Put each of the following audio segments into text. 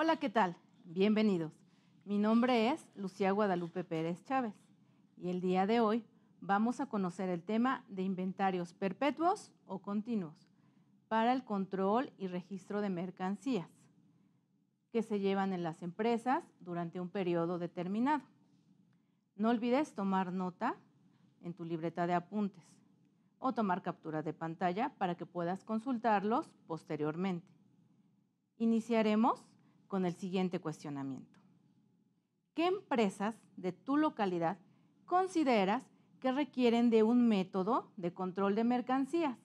Hola, ¿qué tal? Bienvenidos. Mi nombre es Lucía Guadalupe Pérez Chávez y el día de hoy vamos a conocer el tema de inventarios perpetuos o continuos para el control y registro de mercancías que se llevan en las empresas durante un periodo determinado. No olvides tomar nota en tu libreta de apuntes o tomar captura de pantalla para que puedas consultarlos posteriormente. Iniciaremos con el siguiente cuestionamiento. ¿Qué empresas de tu localidad consideras que requieren de un método de control de mercancías?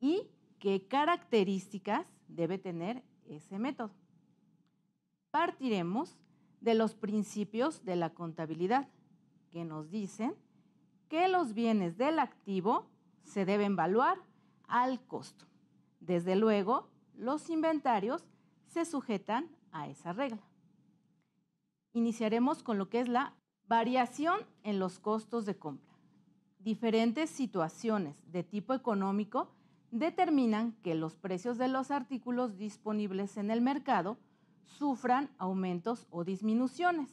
¿Y qué características debe tener ese método? Partiremos de los principios de la contabilidad, que nos dicen que los bienes del activo se deben evaluar al costo. Desde luego, los inventarios se sujetan a esa regla. Iniciaremos con lo que es la variación en los costos de compra. Diferentes situaciones de tipo económico determinan que los precios de los artículos disponibles en el mercado sufran aumentos o disminuciones.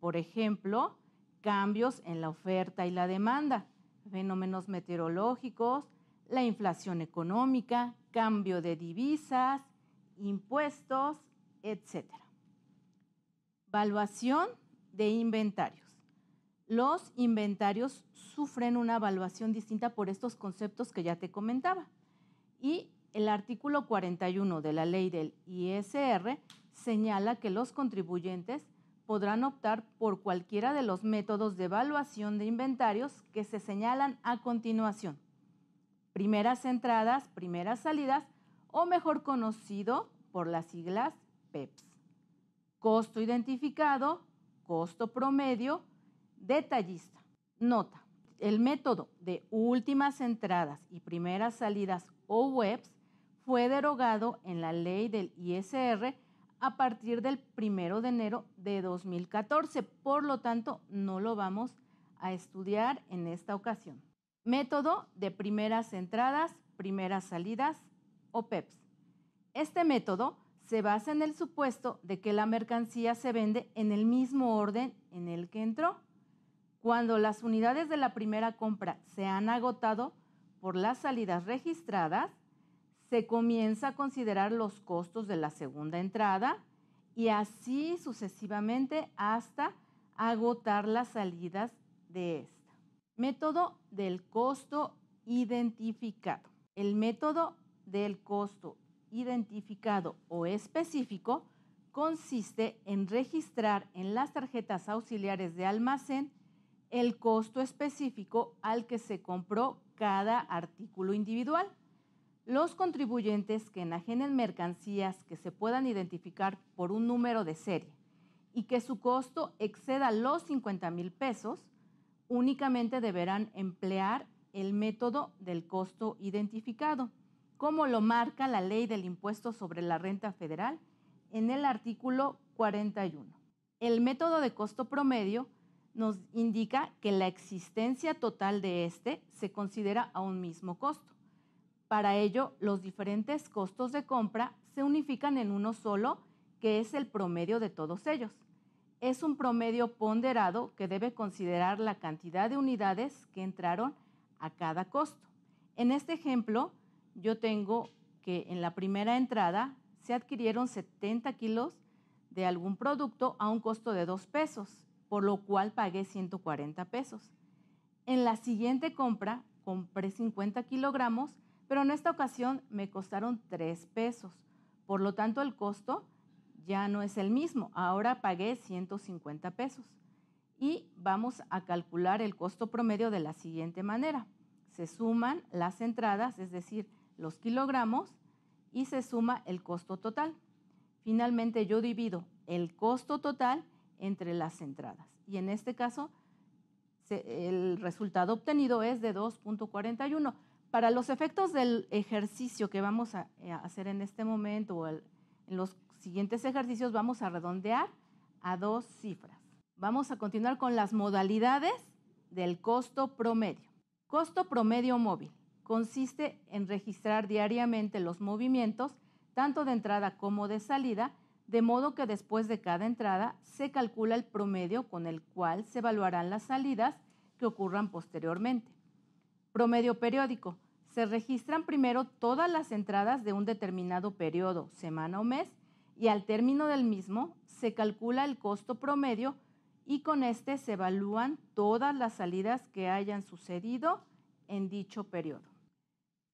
Por ejemplo, cambios en la oferta y la demanda, fenómenos meteorológicos, la inflación económica, cambio de divisas, impuestos, etcétera Valuación de inventarios. Los inventarios sufren una evaluación distinta por estos conceptos que ya te comentaba. Y el artículo 41 de la ley del ISR señala que los contribuyentes podrán optar por cualquiera de los métodos de evaluación de inventarios que se señalan a continuación. Primeras entradas, primeras salidas, o mejor conocido por las siglas PEPS. Costo identificado, costo promedio, detallista. Nota, el método de últimas entradas y primeras salidas o webs fue derogado en la ley del ISR a partir del 1 de enero de 2014, por lo tanto no lo vamos a estudiar en esta ocasión. Método de primeras entradas, primeras salidas PEPS. Este método se basa en el supuesto de que la mercancía se vende en el mismo orden en el que entró. Cuando las unidades de la primera compra se han agotado por las salidas registradas, se comienza a considerar los costos de la segunda entrada y así sucesivamente hasta agotar las salidas de esta. Método del costo identificado. El método del costo identificado o específico consiste en registrar en las tarjetas auxiliares de almacén el costo específico al que se compró cada artículo individual. Los contribuyentes que enajenen mercancías que se puedan identificar por un número de serie y que su costo exceda los 50 mil pesos, únicamente deberán emplear el método del costo identificado como lo marca la ley del impuesto sobre la renta federal en el artículo 41. El método de costo promedio nos indica que la existencia total de este se considera a un mismo costo. Para ello, los diferentes costos de compra se unifican en uno solo, que es el promedio de todos ellos. Es un promedio ponderado que debe considerar la cantidad de unidades que entraron a cada costo. En este ejemplo, yo tengo que en la primera entrada se adquirieron 70 kilos de algún producto a un costo de 2 pesos, por lo cual pagué 140 pesos. En la siguiente compra compré 50 kilogramos, pero en esta ocasión me costaron 3 pesos. Por lo tanto, el costo ya no es el mismo. Ahora pagué 150 pesos. Y vamos a calcular el costo promedio de la siguiente manera. Se suman las entradas, es decir, los kilogramos y se suma el costo total. Finalmente yo divido el costo total entre las entradas y en este caso el resultado obtenido es de 2.41. Para los efectos del ejercicio que vamos a, eh, hacer en este momento o en los siguientes ejercicios vamos a redondear a dos cifras. Vamos a continuar con las modalidades del costo promedio. Costo promedio móvil consiste en registrar diariamente los movimientos, tanto de entrada como de salida, de modo que después de cada entrada se calcula el promedio con el cual se evaluarán las salidas que ocurran posteriormente. Promedio periódico. Se registran primero todas las entradas de un determinado periodo, semana o mes, y al término del mismo se calcula el costo promedio y con este se evalúan todas las salidas que hayan sucedido en dicho periodo.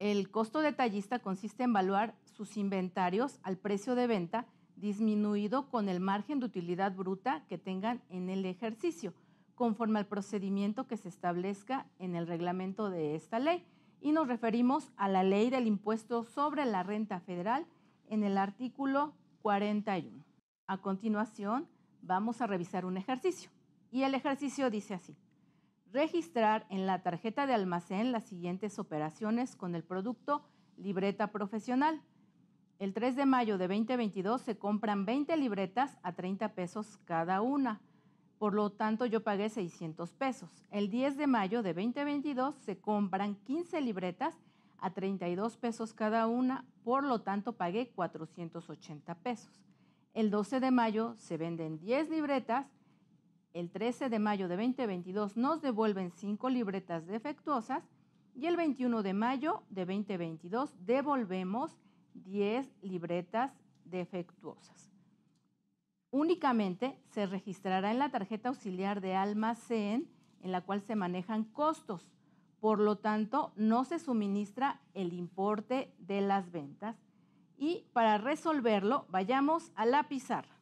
El costo detallista consiste en evaluar sus inventarios al precio de venta disminuido con el margen de utilidad bruta que tengan en el ejercicio, conforme al procedimiento que se establezca en el reglamento de esta ley. Y nos referimos a la ley del impuesto sobre la renta federal en el artículo 41. A continuación, vamos a revisar un ejercicio. Y el ejercicio dice así registrar en la tarjeta de almacén las siguientes operaciones con el producto libreta profesional. El 3 de mayo de 2022 se compran 20 libretas a 30 pesos cada una. Por lo tanto, yo pagué 600 pesos. El 10 de mayo de 2022 se compran 15 libretas a 32 pesos cada una. Por lo tanto, pagué 480 pesos. El 12 de mayo se venden 10 libretas el 13 de mayo de 2022 nos devuelven 5 libretas defectuosas y el 21 de mayo de 2022 devolvemos 10 libretas defectuosas. Únicamente se registrará en la tarjeta auxiliar de almacén en la cual se manejan costos. Por lo tanto, no se suministra el importe de las ventas. Y para resolverlo, vayamos a la pizarra.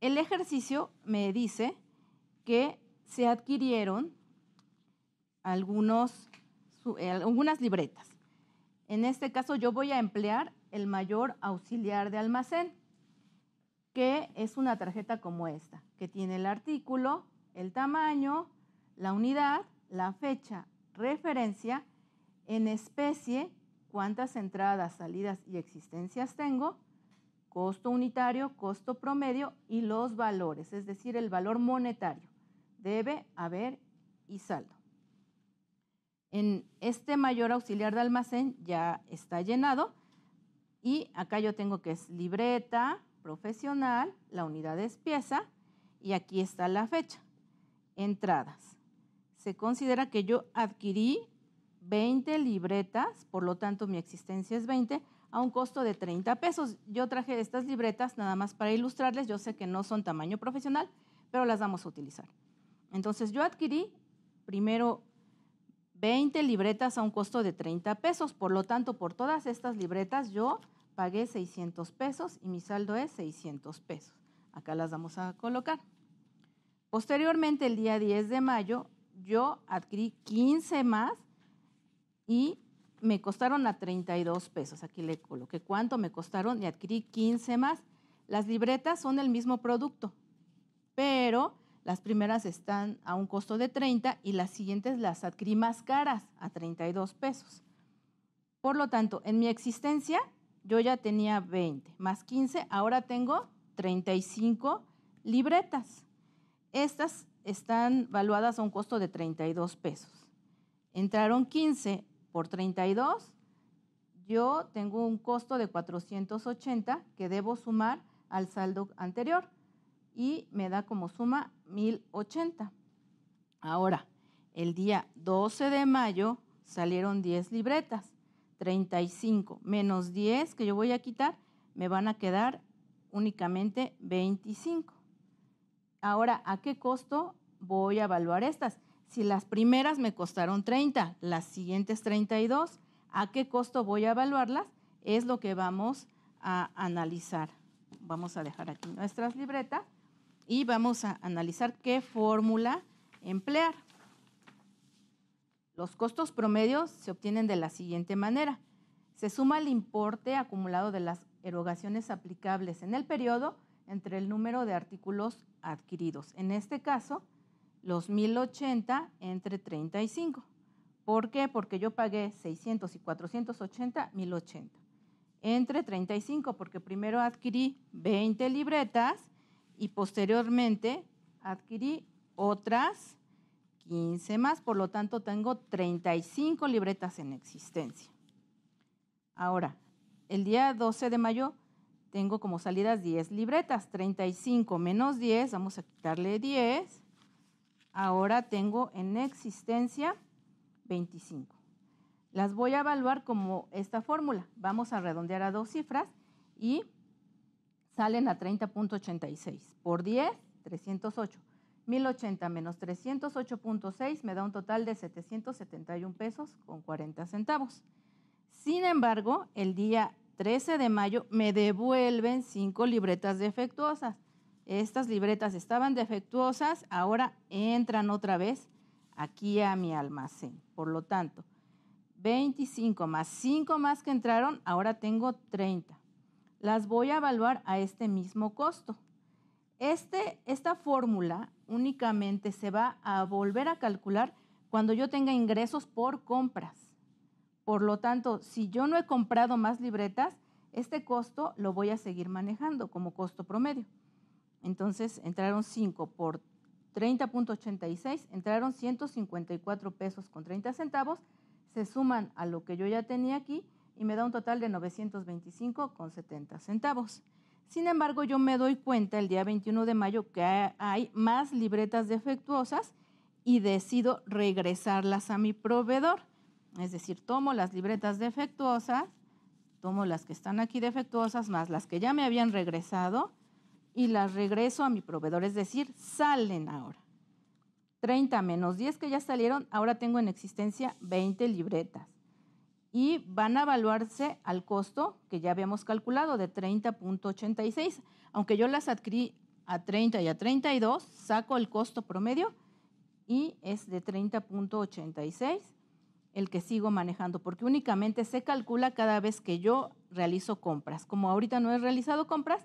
El ejercicio me dice que se adquirieron eh, algunas libretas. En este caso yo voy a emplear el mayor auxiliar de almacén, que es una tarjeta como esta, que tiene el artículo, el tamaño, la unidad, la fecha, referencia, en especie, cuántas entradas, salidas y existencias tengo, costo unitario, costo promedio y los valores, es decir, el valor monetario. Debe, haber y saldo. En este mayor auxiliar de almacén ya está llenado y acá yo tengo que es libreta, profesional, la unidad es pieza y aquí está la fecha. Entradas. Se considera que yo adquirí 20 libretas, por lo tanto mi existencia es 20 a un costo de 30 pesos. Yo traje estas libretas nada más para ilustrarles. Yo sé que no son tamaño profesional, pero las vamos a utilizar. Entonces yo adquirí primero 20 libretas a un costo de 30 pesos. Por lo tanto, por todas estas libretas yo pagué 600 pesos y mi saldo es 600 pesos. Acá las vamos a colocar. Posteriormente, el día 10 de mayo, yo adquirí 15 más y me costaron a 32 pesos, aquí le coloqué cuánto me costaron y adquirí 15 más. Las libretas son el mismo producto, pero las primeras están a un costo de 30 y las siguientes las adquirí más caras, a 32 pesos. Por lo tanto, en mi existencia yo ya tenía 20 más 15, ahora tengo 35 libretas. Estas están valuadas a un costo de 32 pesos. Entraron 15 por 32, yo tengo un costo de 480 que debo sumar al saldo anterior y me da como suma 1080. Ahora, el día 12 de mayo salieron 10 libretas, 35 menos 10 que yo voy a quitar, me van a quedar únicamente 25. Ahora, ¿a qué costo voy a evaluar estas? Si las primeras me costaron 30, las siguientes 32, ¿a qué costo voy a evaluarlas? Es lo que vamos a analizar. Vamos a dejar aquí nuestras libretas y vamos a analizar qué fórmula emplear. Los costos promedios se obtienen de la siguiente manera. Se suma el importe acumulado de las erogaciones aplicables en el periodo entre el número de artículos adquiridos. En este caso, los 1080 entre 35. ¿Por qué? Porque yo pagué 600 y 480, 1080. Entre 35, porque primero adquirí 20 libretas y posteriormente adquirí otras 15 más, por lo tanto tengo 35 libretas en existencia. Ahora, el día 12 de mayo tengo como salidas 10 libretas, 35 menos 10, vamos a quitarle 10, ahora tengo en existencia 25. Las voy a evaluar como esta fórmula. Vamos a redondear a dos cifras y salen a 30.86. Por 10, 308. 1080 menos 308.6 me da un total de 771 pesos con 40 centavos. Sin embargo, el día 13 de mayo me devuelven 5 libretas defectuosas estas libretas estaban defectuosas, ahora entran otra vez aquí a mi almacén. Por lo tanto, 25 más 5 más que entraron, ahora tengo 30. Las voy a evaluar a este mismo costo. Este, esta fórmula únicamente se va a volver a calcular cuando yo tenga ingresos por compras. Por lo tanto, si yo no he comprado más libretas, este costo lo voy a seguir manejando como costo promedio. Entonces entraron 5 por 30.86, entraron 154 pesos con 30 centavos, se suman a lo que yo ya tenía aquí y me da un total de 925 con 70 centavos. Sin embargo, yo me doy cuenta el día 21 de mayo que hay más libretas defectuosas y decido regresarlas a mi proveedor. Es decir, tomo las libretas defectuosas, tomo las que están aquí defectuosas más las que ya me habían regresado y las regreso a mi proveedor, es decir, salen ahora. 30 menos 10 que ya salieron, ahora tengo en existencia 20 libretas. Y van a evaluarse al costo que ya habíamos calculado de 30.86. Aunque yo las adquirí a 30 y a 32, saco el costo promedio y es de 30.86 el que sigo manejando, porque únicamente se calcula cada vez que yo realizo compras. Como ahorita no he realizado compras,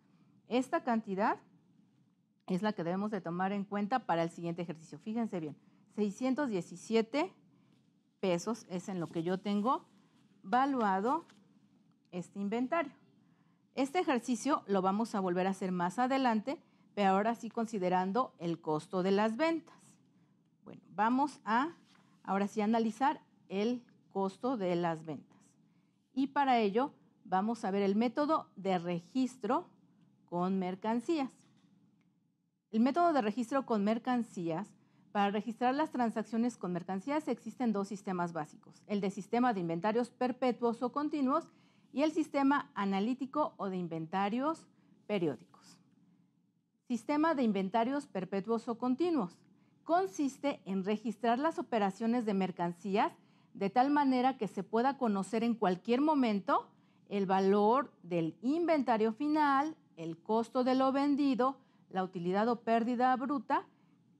Esta cantidad es la que debemos de tomar en cuenta para el siguiente ejercicio. Fíjense bien, 617 pesos es en lo que yo tengo valuado este inventario. Este ejercicio lo vamos a volver a hacer más adelante, pero ahora sí considerando el costo de las ventas. Bueno, vamos a ahora sí analizar el costo de las ventas. Y para ello vamos a ver el método de registro con mercancías. El método de registro con mercancías. Para registrar las transacciones con mercancías existen dos sistemas básicos, el de sistema de inventarios perpetuos o continuos y el sistema analítico o de inventarios periódicos. Sistema de inventarios perpetuos o continuos. Consiste en registrar las operaciones de mercancías de tal manera que se pueda conocer en cualquier momento el valor del inventario final, el costo de lo vendido, la utilidad o pérdida bruta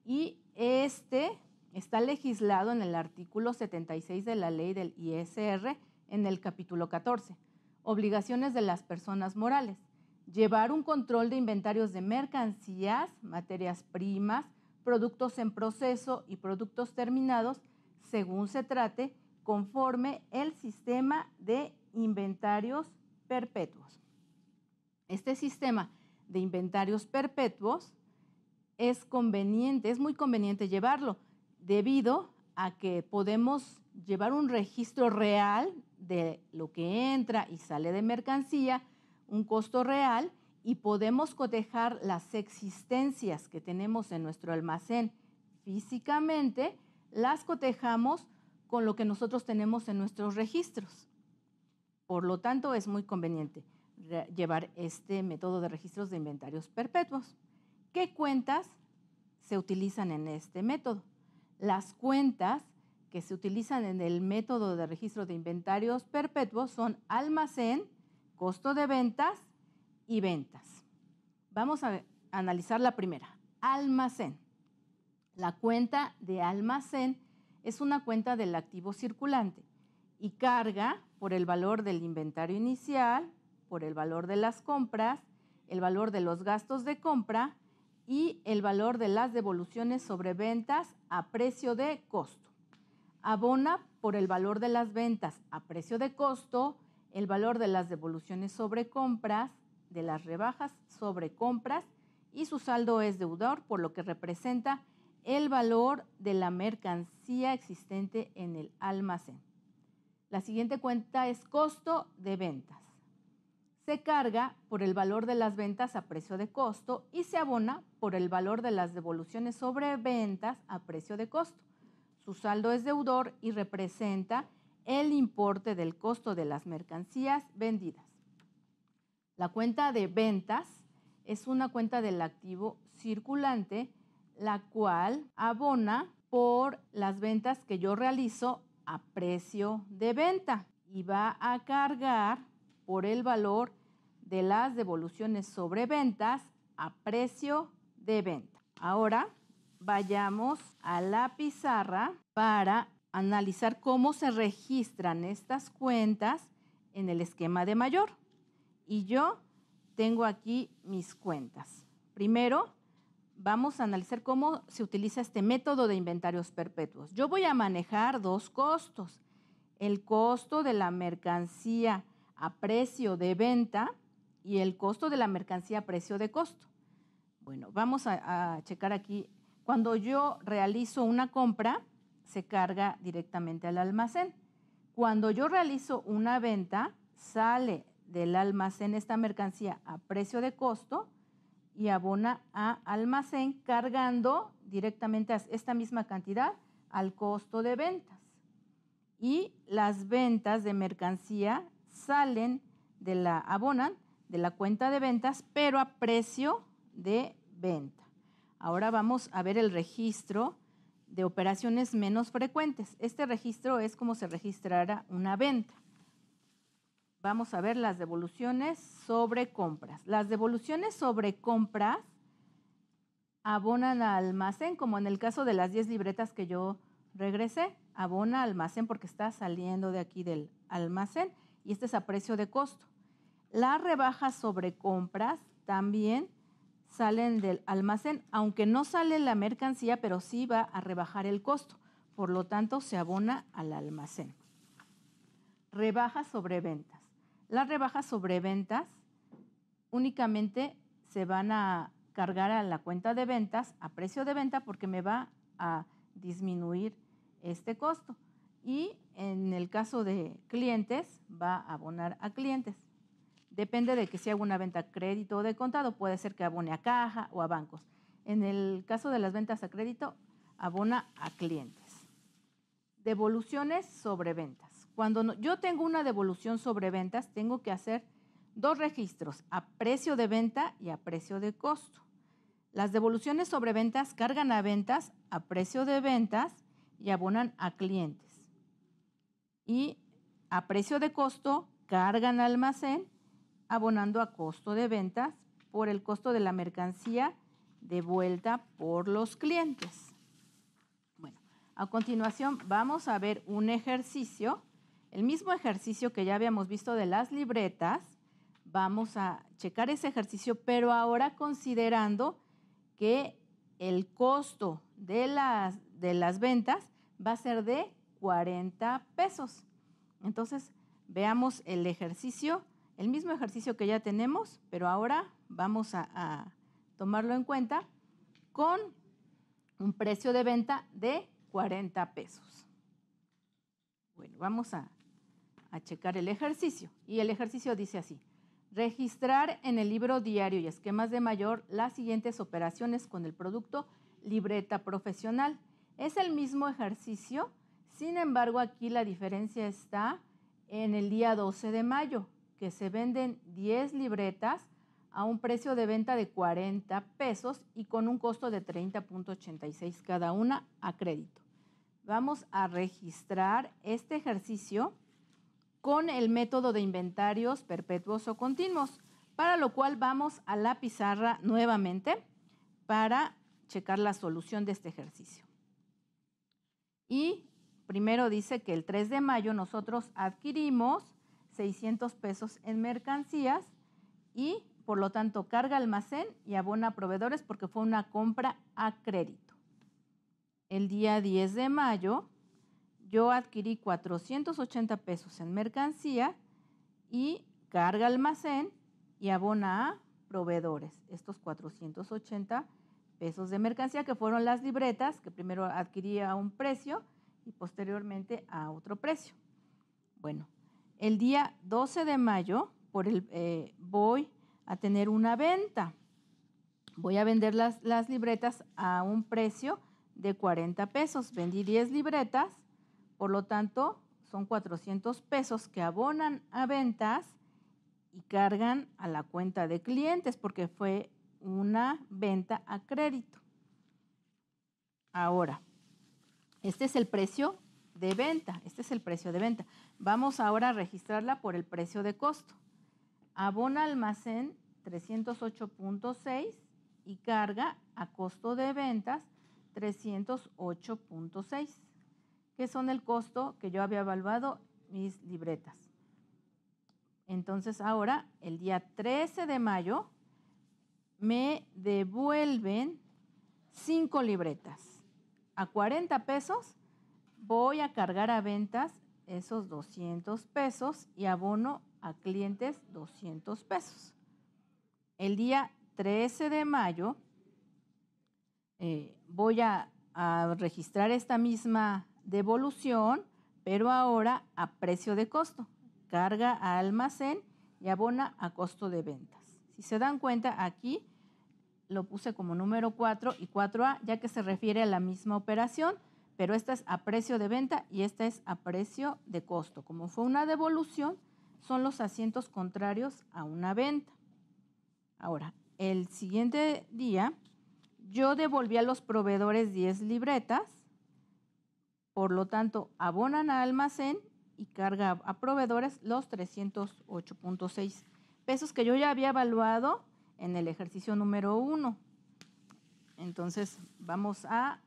y este está legislado en el artículo 76 de la ley del ISR en el capítulo 14. Obligaciones de las personas morales. Llevar un control de inventarios de mercancías, materias primas, productos en proceso y productos terminados según se trate conforme el sistema de inventarios perpetuos. Este sistema de inventarios perpetuos es conveniente, es muy conveniente llevarlo, debido a que podemos llevar un registro real de lo que entra y sale de mercancía, un costo real, y podemos cotejar las existencias que tenemos en nuestro almacén físicamente, las cotejamos con lo que nosotros tenemos en nuestros registros. Por lo tanto, es muy conveniente llevar este método de registros de inventarios perpetuos. ¿Qué cuentas se utilizan en este método? Las cuentas que se utilizan en el método de registro de inventarios perpetuos son almacén, costo de ventas y ventas. Vamos a analizar la primera, almacén. La cuenta de almacén es una cuenta del activo circulante y carga por el valor del inventario inicial por el valor de las compras, el valor de los gastos de compra y el valor de las devoluciones sobre ventas a precio de costo. Abona por el valor de las ventas a precio de costo, el valor de las devoluciones sobre compras, de las rebajas sobre compras y su saldo es deudor, por lo que representa el valor de la mercancía existente en el almacén. La siguiente cuenta es costo de ventas. Se carga por el valor de las ventas a precio de costo y se abona por el valor de las devoluciones sobre ventas a precio de costo. Su saldo es deudor y representa el importe del costo de las mercancías vendidas. La cuenta de ventas es una cuenta del activo circulante, la cual abona por las ventas que yo realizo a precio de venta y va a cargar por el valor de las devoluciones sobre ventas a precio de venta. Ahora vayamos a la pizarra para analizar cómo se registran estas cuentas en el esquema de mayor. Y yo tengo aquí mis cuentas. Primero, vamos a analizar cómo se utiliza este método de inventarios perpetuos. Yo voy a manejar dos costos. El costo de la mercancía a precio de venta y el costo de la mercancía a precio de costo. Bueno, vamos a, a checar aquí. Cuando yo realizo una compra, se carga directamente al almacén. Cuando yo realizo una venta, sale del almacén esta mercancía a precio de costo y abona a almacén cargando directamente esta misma cantidad al costo de ventas. Y las ventas de mercancía salen de la abonan de la cuenta de ventas, pero a precio de venta. Ahora vamos a ver el registro de operaciones menos frecuentes. Este registro es como se registrara una venta. Vamos a ver las devoluciones sobre compras. Las devoluciones sobre compras abonan al almacén, como en el caso de las 10 libretas que yo regresé, abona almacén porque está saliendo de aquí del almacén y este es a precio de costo. Las rebajas sobre compras también salen del almacén, aunque no sale la mercancía, pero sí va a rebajar el costo. Por lo tanto, se abona al almacén. Rebajas sobre ventas. Las rebajas sobre ventas únicamente se van a cargar a la cuenta de ventas a precio de venta porque me va a disminuir este costo. Y en el caso de clientes, va a abonar a clientes. Depende de que si hago una venta a crédito o de contado, puede ser que abone a caja o a bancos. En el caso de las ventas a crédito, abona a clientes. Devoluciones sobre ventas. Cuando yo tengo una devolución sobre ventas, tengo que hacer dos registros, a precio de venta y a precio de costo. Las devoluciones sobre ventas cargan a ventas, a precio de ventas y abonan a clientes. Y a precio de costo cargan almacén abonando a costo de ventas por el costo de la mercancía devuelta por los clientes. Bueno, a continuación vamos a ver un ejercicio, el mismo ejercicio que ya habíamos visto de las libretas. Vamos a checar ese ejercicio, pero ahora considerando que el costo de las, de las ventas va a ser de 40 pesos. Entonces, veamos el ejercicio el mismo ejercicio que ya tenemos, pero ahora vamos a, tomarlo en cuenta con un precio de venta de 40 pesos. Bueno, vamos a, a checar el ejercicio. Y el ejercicio dice así, registrar en el libro diario y esquemas de mayor las siguientes operaciones con el producto libreta profesional. Es el mismo ejercicio, sin embargo aquí la diferencia está en el día 12 de mayo, que se venden 10 libretas a un precio de venta de 40 pesos y con un costo de 30.86 cada una a crédito. Vamos a registrar este ejercicio con el método de inventarios perpetuos o continuos, para lo cual vamos a la pizarra nuevamente para checar la solución de este ejercicio. Y primero dice que el 3 de mayo nosotros adquirimos 600 pesos en mercancías y por lo tanto carga almacén y abona a proveedores porque fue una compra a crédito. El día 10 de mayo yo adquirí 480 pesos en mercancía y carga almacén y abona a proveedores. Estos 480 pesos de mercancía que fueron las libretas que primero adquirí a un precio y posteriormente a otro precio. Bueno, el día 12 de mayo por el, eh, voy a tener una venta. Voy a vender las, las libretas a un precio de 40 pesos. Vendí 10 libretas, por lo tanto son 400 pesos que abonan a ventas y cargan a la cuenta de clientes porque fue una venta a crédito. Ahora, este es el precio de venta. Este es el precio de venta. Vamos ahora a registrarla por el precio de costo. Abona almacén 308.6 y carga a costo de ventas 308.6, que son el costo que yo había evaluado mis libretas. Entonces ahora, el día 13 de mayo, me devuelven 5 libretas a 40 pesos voy a cargar a ventas esos 200 pesos y abono a clientes 200 pesos. El día 13 de mayo eh, voy a, a registrar esta misma devolución, pero ahora a precio de costo. Carga a almacén y abona a costo de ventas. Si se dan cuenta, aquí lo puse como número 4 y 4A, ya que se refiere a la misma operación pero esta es a precio de venta y esta es a precio de costo. Como fue una devolución, son los asientos contrarios a una venta. Ahora, el siguiente día, yo devolví a los proveedores 10 libretas, por lo tanto, abonan a almacén y carga a proveedores los 308.6 pesos que yo ya había evaluado en el ejercicio número 1. Entonces, vamos a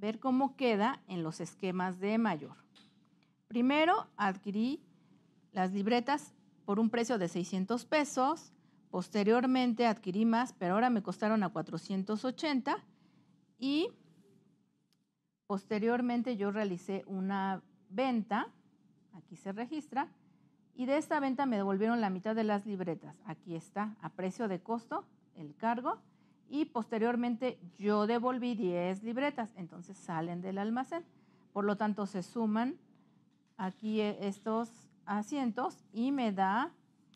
ver cómo queda en los esquemas de mayor. Primero adquirí las libretas por un precio de 600 pesos, posteriormente adquirí más, pero ahora me costaron a 480 y posteriormente yo realicé una venta, aquí se registra, y de esta venta me devolvieron la mitad de las libretas. Aquí está, a precio de costo, el cargo y posteriormente yo devolví 10 libretas, entonces salen del almacén. Por lo tanto, se suman aquí eh, estos asientos y me da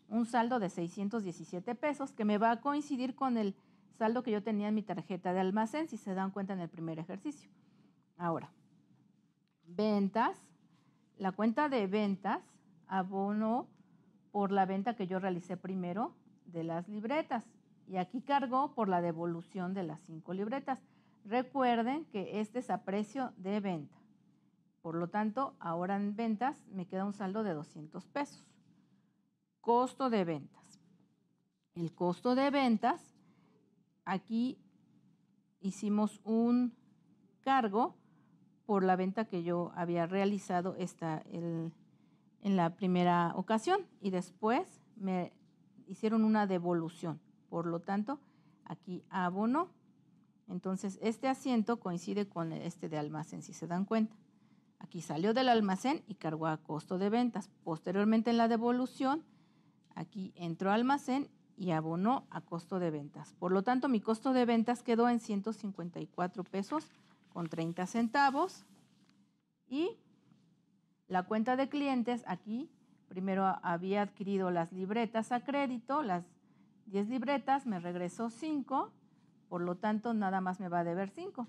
un saldo de 617 pesos que me va a coincidir con el saldo que yo tenía en mi tarjeta de almacén, si se dan cuenta en el primer ejercicio. Ahora, ventas, la cuenta de ventas, abono por la venta que yo realicé primero de las libretas y aquí cargo por la devolución de las cinco libretas. Recuerden que este es a precio de venta. Por lo tanto, ahora en ventas me queda un saldo de 200 pesos. Costo de ventas. El costo de ventas, aquí hicimos un cargo por la venta que yo había realizado en la primera ocasión y después me hicieron una devolución. Por lo tanto, aquí abono. Entonces, este asiento coincide con este de almacén, si se dan cuenta. Aquí salió del almacén y cargó a costo de ventas. Posteriormente en la devolución, aquí entró almacén y abonó a costo de ventas. Por lo tanto, mi costo de ventas quedó en 154 pesos con 30 centavos. Y la cuenta de clientes, aquí primero había adquirido las libretas a crédito, las 10 libretas, me regresó 5, por lo tanto nada más me va a deber 5.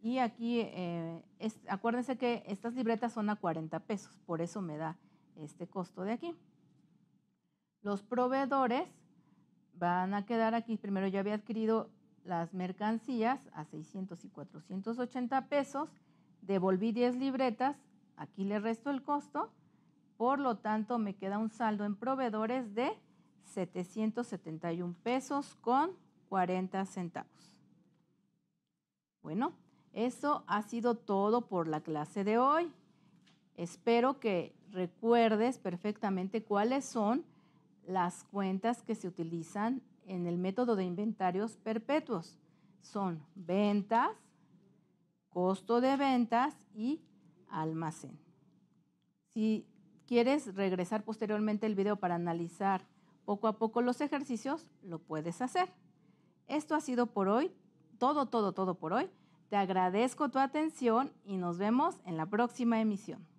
Y aquí, eh, acuérdense que estas libretas son a 40 pesos, por eso me da este costo de aquí. Los proveedores van a quedar aquí, primero yo había adquirido las mercancías a 600 y 480 pesos, devolví 10 libretas, aquí le resto el costo, por lo tanto me queda un saldo en proveedores de 771 pesos con 40 centavos. Bueno, eso ha sido todo por la clase de hoy. Espero que recuerdes perfectamente cuáles son las cuentas que se utilizan en el método de inventarios perpetuos. Son ventas, costo de ventas y almacén. Si quieres regresar posteriormente el video para analizar poco a poco los ejercicios lo puedes hacer. Esto ha sido por hoy, todo, todo, todo por hoy. Te agradezco tu atención y nos vemos en la próxima emisión.